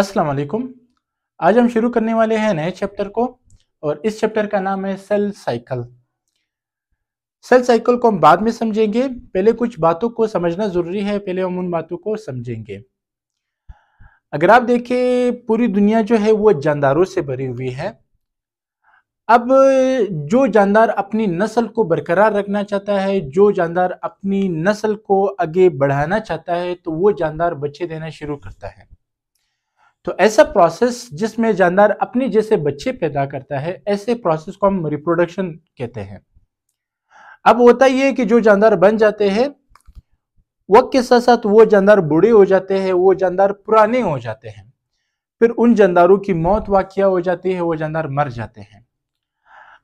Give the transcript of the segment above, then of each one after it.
अस्सलाम वालेकुम आज हम शुरू करने वाले हैं नए चैप्टर को और इस चैप्टर का नाम है सेल साइकिल सेल साइकिल को हम बाद में समझेंगे पहले कुछ बातों को समझना ज़रूरी है पहले हम उन बातों को समझेंगे अगर आप देखें पूरी दुनिया जो है वो जानदारों से भरी हुई है अब जो जानदार अपनी नस्ल को बरकरार रखना चाहता है जो जानदार अपनी नस्ल को आगे बढ़ाना चाहता है तो वो जानदार बच्चे देना शुरू करता है तो ऐसा प्रोसेस जिसमें जानदार अपने जैसे बच्चे पैदा करता है ऐसे प्रोसेस को हम रिप्रोडक्शन कहते हैं अब होता यह कि जो जानदार बन जाते हैं वक्त के साथ साथ वो जानदार बूढ़े हो जाते हैं वो जानदार पुराने हो जाते हैं फिर उन जानदारों की मौत वाक्य हो जाती है वो जानदार मर जाते हैं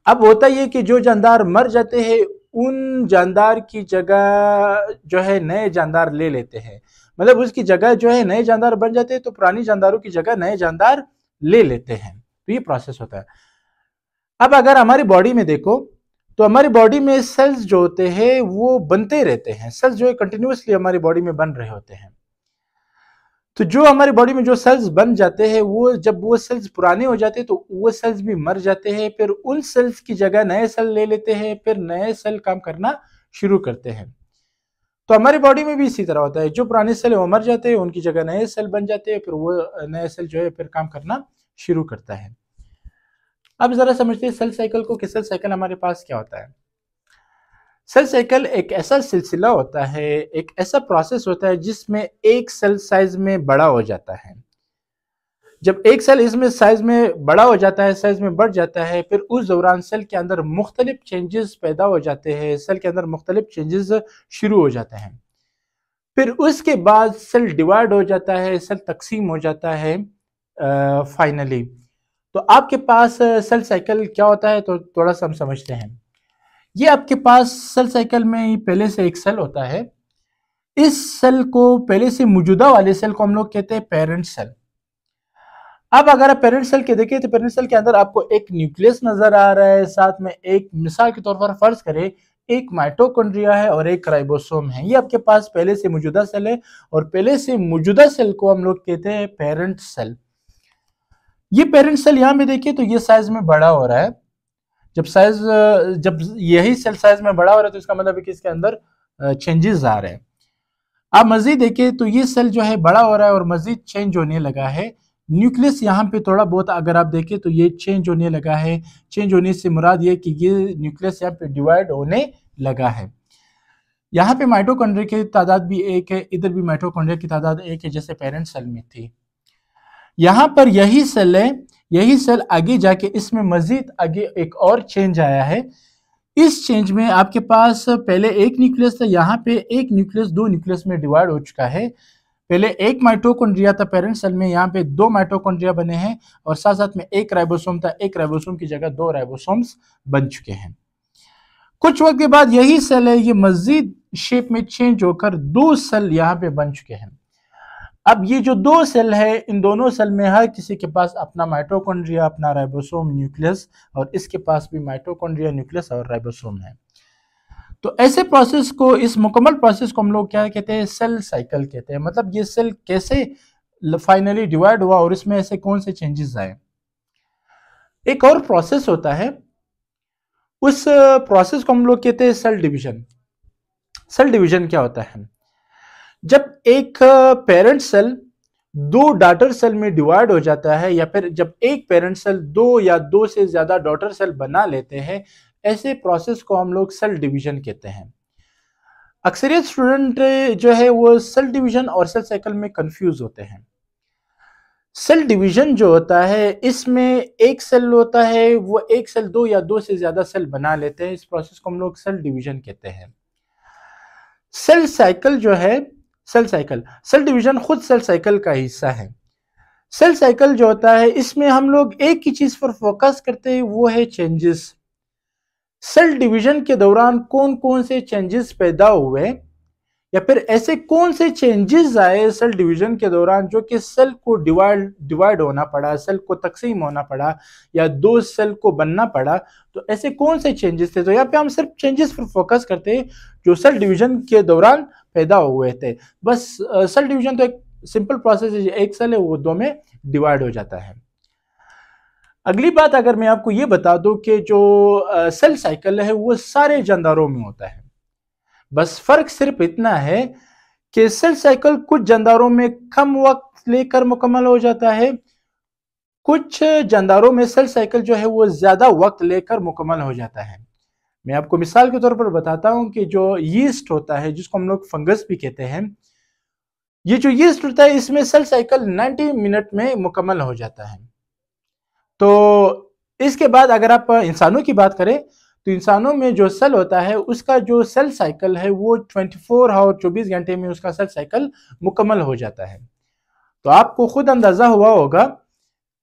अब होता यह कि जो जानदार मर जाते हैं उन जानदार की जगह जो है नए जानदार ले लेते हैं मतलब उसकी जगह जो है नए जानदार बन जाते हैं तो पुरानी जानदारों की जगह नए जानदार ले लेते हैं तो ये प्रोसेस होता है अब अगर हमारी बॉडी में देखो तो हमारी बॉडी में सेल्स जो होते हैं वो बनते रहते हैं सेल्स जो है कंटिन्यूसली हमारी बॉडी में बन रहे होते हैं तो जो हमारी बॉडी में जो सेल्स बन जाते हैं वो जब वो सेल्स पुराने हो जाते हैं तो वो सेल्स भी मर जाते हैं फिर उन सेल्स की जगह नए सेल ले लेते हैं फिर नए सेल काम करना शुरू करते हैं तो हमारी बॉडी में भी इसी तरह होता है जो पुराने सेल वो मर जाते हैं उनकी जगह नए सेल बन जाते हैं फिर वो नए सेल जो है फिर काम करना शुरू करता है अब जरा समझते हैं सेल साइकिल को कि सेल साइकिल हमारे पास क्या होता है सेल साइकिल एक ऐसा सिलसिला होता है एक ऐसा प्रोसेस होता है जिसमें एक सेल साइज में बड़ा हो जाता है जब एक सेल इसमें साइज में बड़ा हो जाता है साइज में बढ़ जाता है फिर उस दौरान सेल के अंदर मुख्तलिफ चेंजेस पैदा हो जाते हैं सेल के अंदर मुख्तलिफ चेंजेस शुरू हो जाते हैं फिर उसके बाद सेल डिवाइड हो जाता है सेल तकसीम हो जाता है फाइनली तो आपके पास सेल साइकिल क्या होता है तो थोड़ा सा हम समझते हैं ये आपके पास सेल साइकिल में पहले से एक सेल होता है इस सेल को पहले से मौजूदा वाले सेल को हम लोग कहते हैं पेरेंट सेल अब अगर आप पेरेंट सेल के देखें तो पेरेंट सेल के अंदर आपको एक न्यूक्लियस नजर आ रहा है साथ में एक मिसाल के तौर पर फर्ज करें एक माइटोकॉन्ड्रिया है और एक राइबोसोम है ये आपके पास पहले से मौजूदा सेल है और पहले से मौजूदा सेल को हम लोग कहते हैं पेरेंट सेल ये पेरेंट सेल यहां भी देखिए तो ये साइज में बड़ा हो रहा है जब साइज जब यही सेल साइज में बड़ा हो रहा है तो इसका मतलब है कि इसके अंदर चेंजेस आ रहे हैं आप मजीद देखिए तो ये सेल जो है बड़ा हो रहा है और मजीद चेंज होने लगा है न्यूक्लियस यहाँ पे थोड़ा बहुत अगर आप देखें तो ये चेंज होने लगा है चेंज होने से मुराद ये कि ये न्यूक्लियस यहाँ पे डिवाइड होने लगा है यहाँ पे माइटोकॉन्ड्रिया की तादाद भी एक है इधर भी माइटोकॉन्ड्रिया की तादाद एक है जैसे पेरेंट सेल में थी यहाँ पर यही सेल है यही सेल आगे जाके इसमें मजीद आगे एक और चेंज आया है इस चेंज में आपके पास पहले एक न्यूक्लियस था यहाँ पे एक न्यूक्लियस दो न्यूक्लियस में डिवाइड हो चुका है पहले एक माइटोकॉन्ड्रिया था पेरेंट सेल में यहाँ पे दो माइटोकॉन्ड्रिया बने हैं और साथ साथ में एक राइबोसोम था एक राइबोसोम की जगह दो राइबोसोम्स बन चुके हैं कुछ वक्त के बाद यही सेल है ये मजीद शेप में चेंज होकर दो सेल यहाँ पे बन चुके हैं अब ये जो दो सेल है इन दोनों सेल में हर किसी के पास अपना माइटोकॉन्ड्रिया अपना राइबोसोम न्यूक्लियस और इसके पास भी माइटोकॉन्ड्रिया न्यूक्लियस और राइबोसोम है तो ऐसे प्रोसेस को इस मुकम्मल प्रोसेस को हम लोग क्या कहते हैं सेल साइकिल कहते हैं मतलब ये सेल कैसे फाइनली डिवाइड हुआ और इसमें ऐसे कौन से चेंजेस आए एक और प्रोसेस होता है उस प्रोसेस को हम लोग कहते हैं सेल डिवीजन सेल डिवीजन क्या होता है जब एक पेरेंट सेल दो डॉटर सेल में डिवाइड हो जाता है या फिर जब एक पेरेंट सेल दो या दो से ज्यादा डॉटर सेल बना लेते हैं ऐसे प्रोसेस को हम लोग सेल डिवीजन कहते हैं अक्सरियत स्टूडेंट जो है वो सेल डिवीजन और सेल साइकिल में कंफ्यूज होते हैं सेल डिवीजन जो होता है इसमें एक सेल होता है वो एक सेल दो या दो से ज़्यादा सेल बना लेते हैं इस प्रोसेस को हम लोग सेल डिवीजन कहते हैं सेल साइकिल जो है सेल साइकिल सेल डिवीजन खुद सेल साइकिल का हिस्सा है सेल साइकिल जो होता है इसमें हम लोग एक ही चीज़ पर फोकस करते हैं वो है चेंजेस सेल डिवीजन के दौरान कौन कौन से चेंजेस पैदा हुए या फिर ऐसे कौन से चेंजेस आए सेल डिवीजन के दौरान जो कि सेल को डिवाइड डिवाइड होना पड़ा सेल को तकसीम होना पड़ा या दो सेल को बनना पड़ा तो ऐसे कौन से चेंजेस थे तो यहाँ पे हम सिर्फ चेंजेस पर फोकस करते हैं जो सेल डिवीजन के दौरान पैदा हुए थे बस सेल डिवीजन तो एक सिंपल प्रोसेस है एक सेल है वो दो में डिवाइड हो जाता है अगली बात अगर मैं आपको ये बता दूं कि जो सेल साइकिल है वो सारे जानदारों में होता है बस फर्क सिर्फ इतना है कि सेल साइकिल कुछ जानदारों में कम वक्त लेकर मुकम्मल हो जाता है कुछ जानदारों में सेल साइकिल जो है वो ज़्यादा वक्त लेकर मुकम्मल हो जाता है मैं आपको मिसाल के तौर पर बताता हूँ कि जो यीस्ट होता है जिसको हम लोग फंगस भी कहते हैं ये जो यीस्ट होता है इसमें सेल साइकिल 90 मिनट में मुकम्मल हो जाता है तो इसके बाद अगर आप इंसानों की बात करें तो इंसानों में जो सेल होता है उसका जो सेल साइकिल है वो 24 और चौबीस घंटे में उसका सेल साइकिल मुकम्मल हो जाता है तो आपको खुद अंदाज़ा हुआ होगा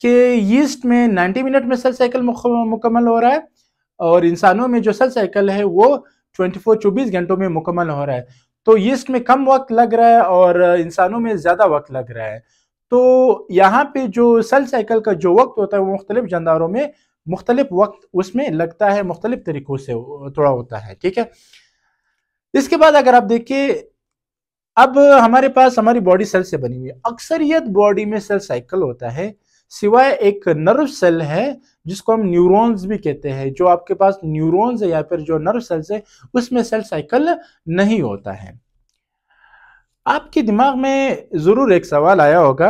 कि यीस्ट में 90 मिनट में सेल साइकिल मुकम्मल हो रहा है और इंसानों में जो सेल साइकिल है वो 24 चौबीस घंटों में मुकम्मल हो रहा है तो यीस्ट में कम वक्त लग रहा है और इंसानों में ज़्यादा वक्त लग रहा है तो यहाँ पे जो सल साइकिल का जो वक्त होता है वो मुख्तलिफ जानदारों में मुख्तलिफ वक्त उसमें लगता है मुख्तलिफ तरीक़ों से थोड़ा होता है ठीक है इसके बाद अगर आप देखिए अब हमारे पास हमारी बॉडी सेल से बनी हुई है अक्सरियत बॉडी में सेल साइकिल होता है सिवाय एक नर्व सेल है जिसको हम न्यूरॉन्स भी कहते हैं जो आपके पास न्यूरॉन्स है या फिर जो नर्व सेल्स है उसमें सेल साइकिल नहीं होता है आपके दिमाग में ज़रूर एक सवाल आया होगा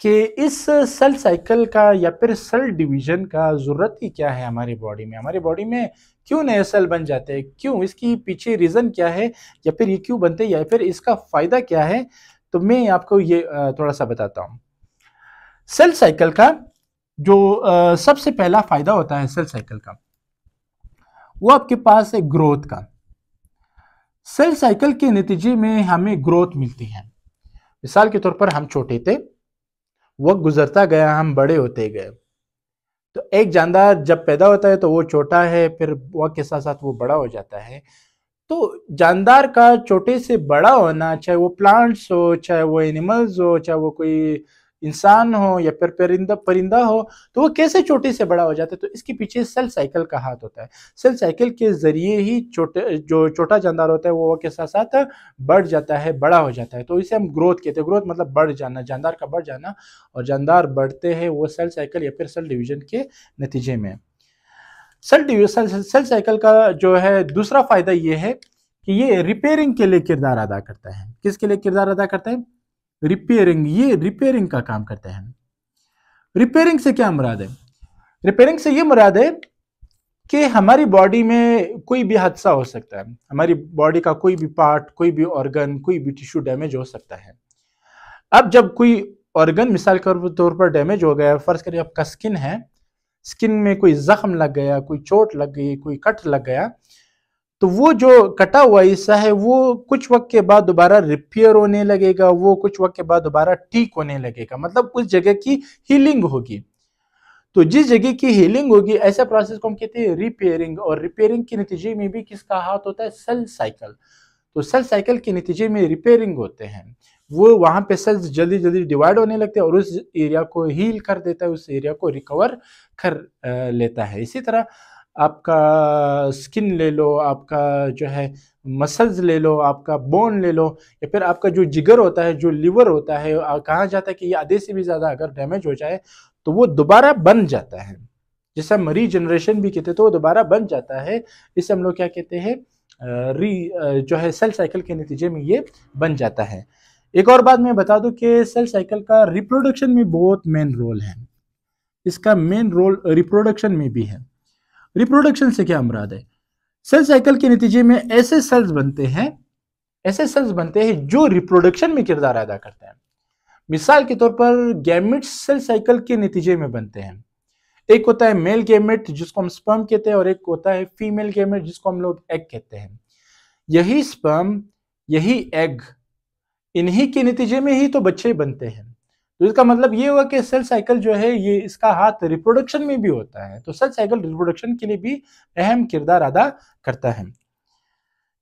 कि इस सेल साइकिल का या फिर सेल डिवीज़न का ज़रूरत ही क्या है हमारी बॉडी में हमारी बॉडी में क्यों नए सेल बन जाते हैं क्यों इसकी पीछे रीज़न क्या है या फिर ये क्यों बनते या फिर इसका फ़ायदा क्या है तो मैं आपको ये थोड़ा सा बताता हूँ सेल साइकिल का जो सबसे पहला फ़ायदा होता है सेल साइकिल का वो आपके पास है ग्रोथ का सेल साइकिल के नतीजे में हमें ग्रोथ मिलती है मिसाल के तौर पर हम छोटे थे वक्त गुजरता गया हम बड़े होते गए तो एक जानदार जब पैदा होता है तो वो छोटा है फिर वक्त के साथ साथ वो बड़ा हो जाता है तो जानदार का छोटे से बड़ा होना चाहे वो प्लांट्स हो चाहे वो एनिमल्स हो चाहे वो कोई इंसान हो या फिर परिंदा परिंदा हो तो वो कैसे छोटे से बड़ा हो जाता है तो इसके पीछे सेल साइकिल का हाथ होता है सेल साइकिल के ज़रिए ही छोटे जो छोटा जानदार होता है वो वक्त के साथ साथ बढ़ जाता है बड़ा हो जाता है तो इसे हम ग्रोथ कहते हैं ग्रोथ मतलब बढ़ जाना जानदार का बढ़ जाना और जानदार बढ़ते हैं वो सेल साइकिल या फिर सेल डिविजन के नतीजे में सेल डिविजन सेल साइकिल का जो है दूसरा फ़ायदा ये है कि ये रिपेयरिंग के लिए किरदार अदा करता है किसके लिए किरदार अदा करता है रिपेयरिंग ये रिपेयरिंग का काम करते हैं रिपेयरिंग से क्या मुराद है रिपेयरिंग से ये मुराद है कि हमारी बॉडी में कोई भी हादसा हो सकता है हमारी बॉडी का कोई भी पार्ट कोई भी ऑर्गन कोई भी टिश्यू डैमेज हो सकता है अब जब कोई ऑर्गन मिसाल के तौर पर डैमेज हो गया फर्ज करिए आपका स्किन है स्किन में कोई जख्म लग गया कोई चोट लग गई कोई कट लग गया तो वो जो कटा हुआ हिस्सा है वो कुछ वक्त के बाद दोबारा रिपेयर होने लगेगा वो कुछ वक्त के बाद दोबारा ठीक होने लगेगा मतलब उस जगह की हीलिंग होगी तो जिस जगह की हीलिंग होगी ऐसा प्रोसेस को हम कहते हैं रिपेयरिंग और रिपेयरिंग के नतीजे में भी किसका हाथ होता है सेल साइकिल तो सेल साइकिल के नतीजे में रिपेयरिंग होते हैं वो वहां पे सेल्स जल्दी जल्दी डिवाइड होने लगते हैं और उस एरिया को हील कर देता है उस एरिया को रिकवर कर लेता है इसी तरह आपका स्किन ले लो आपका जो है मसल्स ले लो आपका बोन ले लो या फिर आपका जो जिगर होता है जो लीवर होता है कहा जाता है कि ये आधे से भी ज़्यादा अगर डैमेज हो जाए तो वो दोबारा बन जाता है जैसा मरी जनरेशन भी कहते हैं तो वो दोबारा बन जाता है इसे हम लोग क्या कहते हैं री जो है सेल साइकिल के नतीजे में ये बन जाता है एक और बात मैं बता दूं कि सेल साइकिल का रिप्रोडक्शन में बहुत मेन रोल है इसका मेन रोल रिप्रोडक्शन में भी है रिप्रोडक्शन से क्या मुराद है सेल साइकिल के नतीजे में ऐसे सेल्स बनते हैं ऐसे सेल्स बनते हैं जो रिप्रोडक्शन में किरदार अदा करते हैं मिसाल के तौर पर गैमिट सेल साइकिल के नतीजे में बनते हैं एक होता है मेल गैमेट जिसको हम स्पर्म कहते हैं और एक होता है फीमेल गैमेट जिसको हम लोग एग कहते हैं यही स्पर्म यही एग इन्हीं के नतीजे में ही तो बच्चे बनते हैं तो इसका मतलब ये हुआ कि सेल साइकिल जो है ये इसका हाथ रिप्रोडक्शन में भी होता है तो सेल साइकिल रिप्रोडक्शन के लिए भी अहम किरदार अदा करता है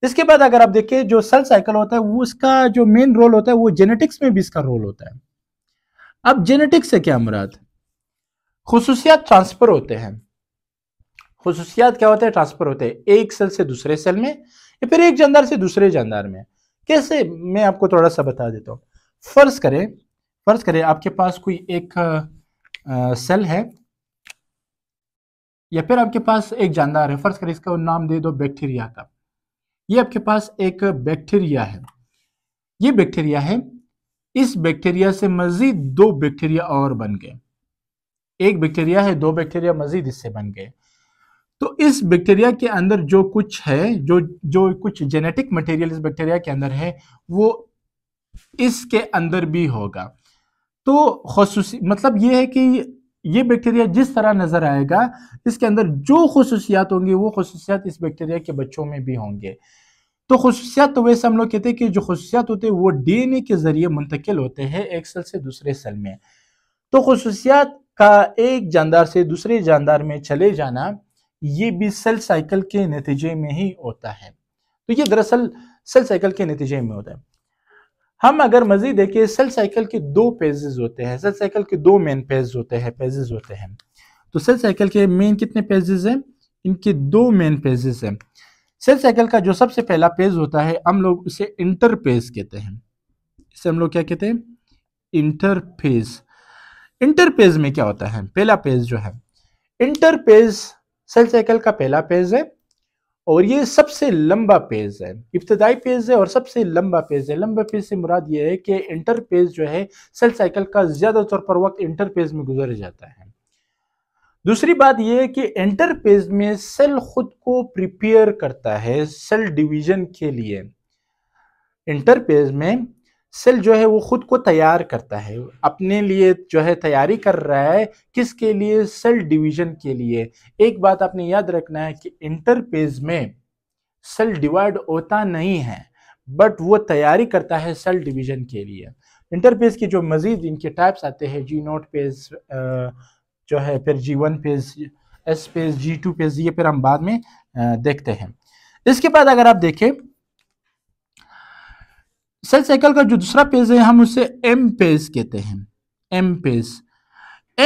इसके बाद अगर आप देखिए जो सेल साइकिल होता है वो उसका जो मेन रोल होता है वो जेनेटिक्स में भी इसका रोल होता है अब जेनेटिक्स से क्या मुराद खसूसियात ट्रांसफर होते हैं खसूसियात क्या होते हैं ट्रांसफर होते हैं एक सेल से दूसरे सेल में या फिर एक जानदार से दूसरे जानदार में कैसे मैं आपको थोड़ा सा बता देता हूँ फर्ज करें फ़र्ज़ करें आपके पास कोई एक आ, सेल है या फिर आपके पास एक जानदार है फ़र्ज़ करें इसका नाम दे दो बैक्टीरिया का ये आपके पास एक बैक्टीरिया है ये बैक्टीरिया है इस बैक्टीरिया से मज़ीद दो बैक्टीरिया और बन गए एक बैक्टीरिया है दो बैक्टीरिया मज़ीद इससे बन गए तो इस बैक्टीरिया के अंदर जो कुछ है जो जो कुछ जेनेटिक मटेरियल इस बैक्टीरिया के अंदर है वो इसके अंदर भी होगा तो खसूसी मतलब ये है कि ये बैक्टीरिया जिस तरह नज़र आएगा इसके अंदर जो खसूसियात होंगी वो खसूसियात इस बैक्टीरिया के बच्चों में भी होंगे तो खसूसियात तो वैसे हम लोग कहते हैं कि जो खसूसियात होते हैं वो डी के ज़रिए मुंतकिल होते हैं एक सेल से दूसरे सेल में तो खसूसियात का एक जानदार से दूसरे जानदार में चले जाना ये भी सेल साइकिल के नतीजे में ही होता है तो ये दरअसल सेल साइकिल के नतीजे में होता है हम अगर मजीद देखिए सेल साइकिल के दो पेजेस होते हैं सेल साइकिल के दो मेन पेज होते हैं पेजेस होते हैं तो सेल साइकिल के मेन कितने पेजेस हैं इनके दो मेन पेजेस हैं सेल साइकिल का जो सबसे पहला पेज होता है हम लोग इसे इंटरपेज कहते हैं इसे हम लोग क्या कहते हैं इंटरपेज इंटरपेज में क्या होता है पहला पेज जो है इंटरपेज सेल साइकिल का पहला पेज है और ये सबसे लंबा पेज है इब्तदाई पेज है और सबसे लंबा पेज है लंबा पेज से मुराद ये है कि इंटर पेज जो है सेल साइकिल का ज़्यादा तौर पर वक्त इंटर पेज में गुजर जाता है दूसरी बात यह है कि इंटर पेज में सेल खुद को प्रिपेयर करता है सेल डिवीजन के लिए इंटर पेज में सेल जो है वो खुद को तैयार करता है अपने लिए जो है तैयारी कर रहा है किसके लिए सेल डिवीजन के लिए एक बात आपने याद रखना है कि इंटरपेज में सेल डिवाइड होता नहीं है बट वो तैयारी करता है सेल डिवीजन के लिए इंटरपेज के जो मज़ीद इनके टाइप्स आते हैं जी नोट पेज जो है फिर G one phase S phase G two phase ये फिर हम बाद में देखते हैं इसके बाद अगर आप देखें सेल साइकिल का जो दूसरा पेज है हम उसे एम पेज कहते हैं एम पेज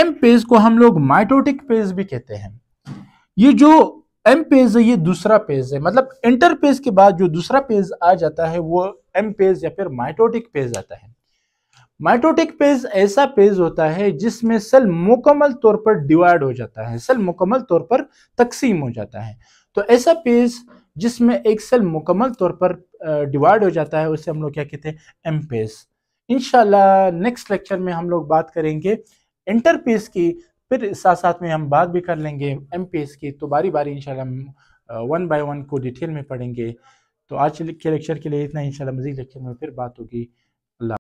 एम पेज को हम लोग माइटोटिक पेज भी कहते हैं ये जो एम पेज है ये दूसरा पेज है मतलब इंटर पेज के बाद जो दूसरा पेज आ जाता है वो एम पेज या फिर माइटोटिक पेज आता है माइटोटिक पेज ऐसा पेज होता है जिसमें सेल मुकम्मल तौर पर डिवाइड हो जाता है सेल मुकम्मल तौर पर तकसीम हो जाता है तो ऐसा पेज जिसमें एक सेल मुकम्मल तौर पर डिवाइड हो जाता है उसे हम लोग क्या कहते हैं M phase in next lecture में हम लोग बात करेंगे इंटरपेस की फिर साथ साथ में हम बात भी कर लेंगे एम की तो बारी बारी इंशाल्लाह हम वन बाय वन को डिटेल में पढ़ेंगे तो आज के लेक्चर के लिए इतना इंशाल्लाह मजीद लेक्चर में फिर बात होगी